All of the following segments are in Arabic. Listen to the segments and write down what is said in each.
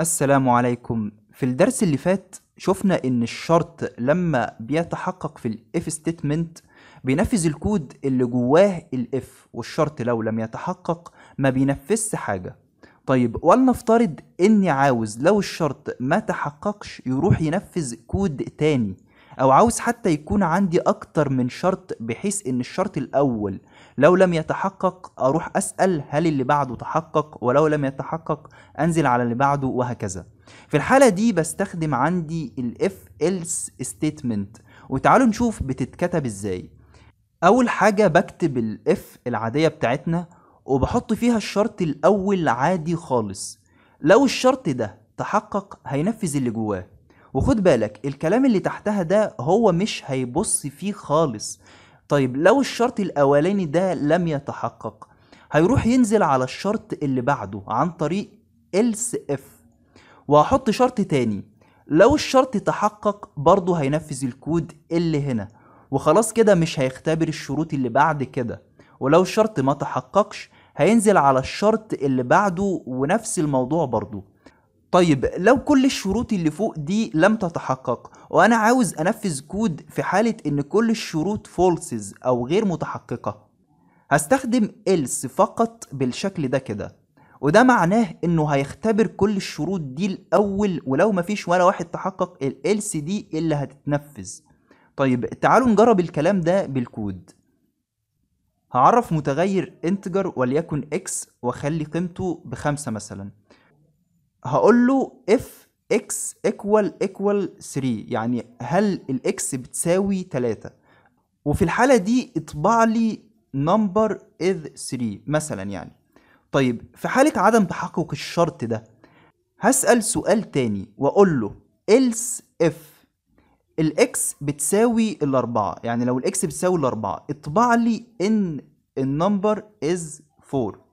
السلام عليكم في الدرس اللي فات شفنا ان الشرط لما بيتحقق في الاف ستيتمنت بينفذ الكود اللي جواه الاف والشرط لو لم يتحقق ما بينفذش حاجة طيب ولنفترض اني عاوز لو الشرط ما تحققش يروح ينفذ كود تاني او عاوز حتى يكون عندي اكتر من شرط بحيث ان الشرط الاول لو لم يتحقق اروح اسال هل اللي بعده تحقق ولو لم يتحقق انزل على اللي بعده وهكذا في الحاله دي بستخدم عندي الاف else statement وتعالوا نشوف بتتكتب ازاي اول حاجه بكتب الاف العاديه بتاعتنا وبحط فيها الشرط الاول عادي خالص لو الشرط ده تحقق هينفذ اللي جواه وخد بالك الكلام اللي تحتها ده هو مش هيبص فيه خالص طيب لو الشرط الاولاني ده لم يتحقق هيروح ينزل على الشرط اللي بعده عن طريق else if وهحط شرط تاني لو الشرط تحقق برضه هينفذ الكود اللي هنا وخلاص كده مش هيختبر الشروط اللي بعد كده ولو الشرط ما تحققش هينزل على الشرط اللي بعده ونفس الموضوع برضه طيب لو كل الشروط اللي فوق دي لم تتحقق وانا عاوز انفذ كود في حالة ان كل الشروط فولسز او غير متحققة هستخدم else فقط بالشكل ده كده وده معناه انه هيختبر كل الشروط دي الاول ولو مفيش ولا واحد تحقق else دي اللي هتتنفذ طيب تعالوا نجرب الكلام ده بالكود هعرف متغير انتجر وليكن x واخلي قيمته بخمسة مثلاً هقول له اف اكس ايكوال ايكوال 3 يعني هل الاكس بتساوي 3 وفي الحالة دي اطبع لي نمبر اذ 3 مثلا يعني طيب في حالة عدم تحقق الشرط ده هسأل سؤال تاني واقول له else if الاكس بتساوي الأربعة يعني لو الاكس بتساوي الأربعة اطبع لي ان النمبر is 4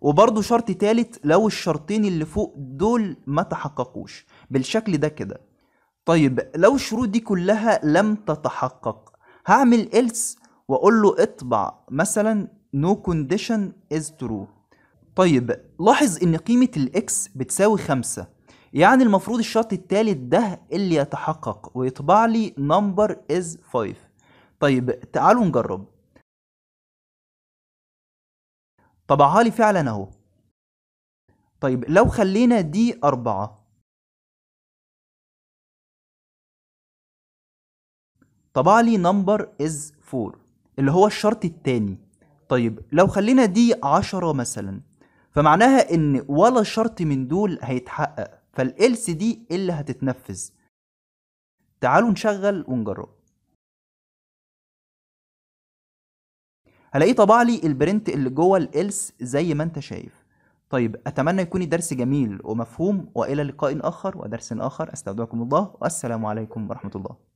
وبرضه شرط تالت لو الشرطين اللي فوق دول ما تحققوش بالشكل ده كده طيب لو الشروط دي كلها لم تتحقق هعمل else واقول له اطبع مثلا no condition is true طيب لاحظ ان قيمة الاكس بتساوي خمسة يعني المفروض الشرط التالت ده اللي يتحقق ويطبع لي number is 5 طيب تعالوا نجرب طبعها لي فعلا اهو طيب لو خلينا دي أربعة طبع لي نمبر از 4 اللي هو الشرط التاني طيب لو خلينا دي عشرة مثلا فمعناها ان ولا شرط من دول هيتحقق فالإلس دي اللي هتتنفذ تعالوا نشغل ونجرب هلاقيه طبع لي البرنت اللي جوه الالس زي ما انت شايف طيب اتمنى يكون الدرس جميل ومفهوم والى لقاء اخر ودرس اخر استودعكم الله والسلام عليكم ورحمه الله